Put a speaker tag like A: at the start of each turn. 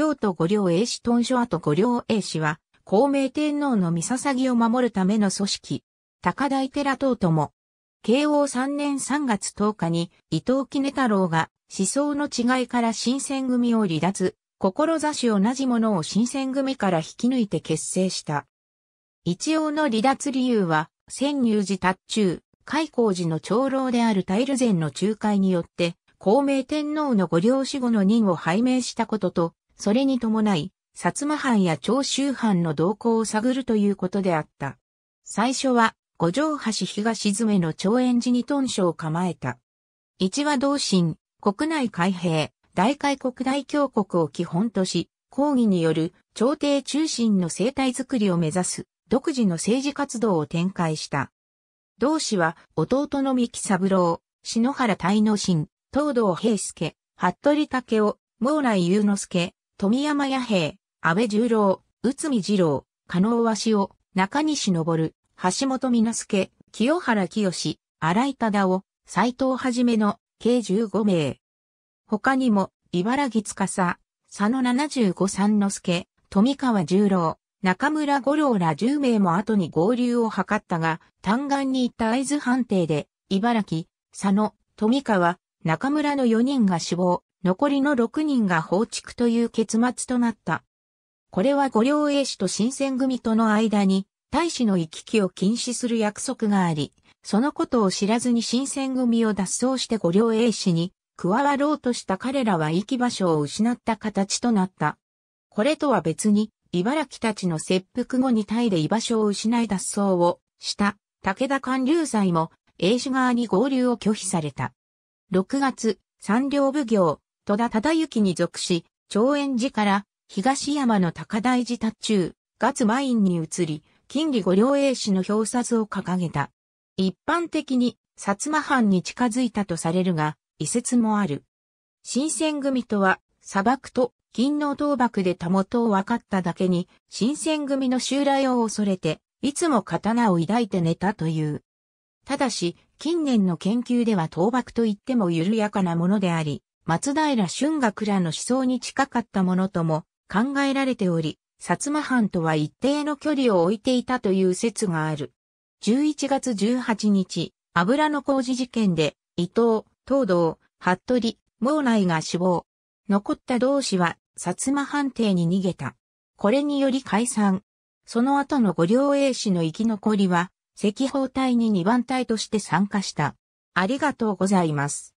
A: 京都御陵英氏屯所跡御陵英氏は、孔明天皇の御捧を守るための組織、高台寺等とも、慶応3年3月10日に伊藤杵太郎が思想の違いから新選組を離脱、志同じものを新選組から引き抜いて結成した。一応の離脱理由は、潜入寺達中、開光寺の長老である大ル禅の仲介によって、孔明天皇の御両死後の任を拝命したことと、それに伴い、薩摩藩や長州藩の動向を探るということであった。最初は、五条橋東詰の長円寺に屯所を構えた。一和同心、国内開閉、大開国大峡国を基本とし、抗議による朝廷中心の生態づくりを目指す独自の政治活動を展開した。同氏は弟の三木三郎、篠原大之進、東堂平介、服部武雄、毛来雄之介、富山弥平、安倍十郎、内海二郎、加納和塩、中西昇、橋本美之助、清原清、荒井忠夫、斎藤はじめの計15名。他にも、茨城司、佐野75三之助、富川十郎、中村五郎ら10名も後に合流を図ったが、単眼に行った合図判定で、茨城、佐野、富川、中村の4人が死亡、残りの6人が放逐という結末となった。これは五両英氏と新選組との間に、大使の行き来を禁止する約束があり、そのことを知らずに新選組を脱走して五両英氏に加わろうとした彼らは行き場所を失った形となった。これとは別に、茨城たちの切腹後にタイで居場所を失い脱走をした武田官流罪も英氏側に合流を拒否された。6月、三両奉行、戸田忠之に属し、長円寺から東山の高台寺達中、月マインに移り、金利五両栄氏の表札を掲げた。一般的に薩摩藩に近づいたとされるが、遺説もある。新選組とは、砂漠と金の倒幕でたもとを分かっただけに、新選組の襲来を恐れて、いつも刀を抱いて寝たという。ただし、近年の研究では倒幕といっても緩やかなものであり、松平春学らの思想に近かったものとも考えられており、薩摩藩とは一定の距離を置いていたという説がある。11月18日、油の工事事件で、伊藤、東堂、服部、毛内が死亡。残った同志は、薩摩藩邸に逃げた。これにより解散。その後の五両英氏の生き残りは、赤包隊に二番隊として参加した。ありがとうございます。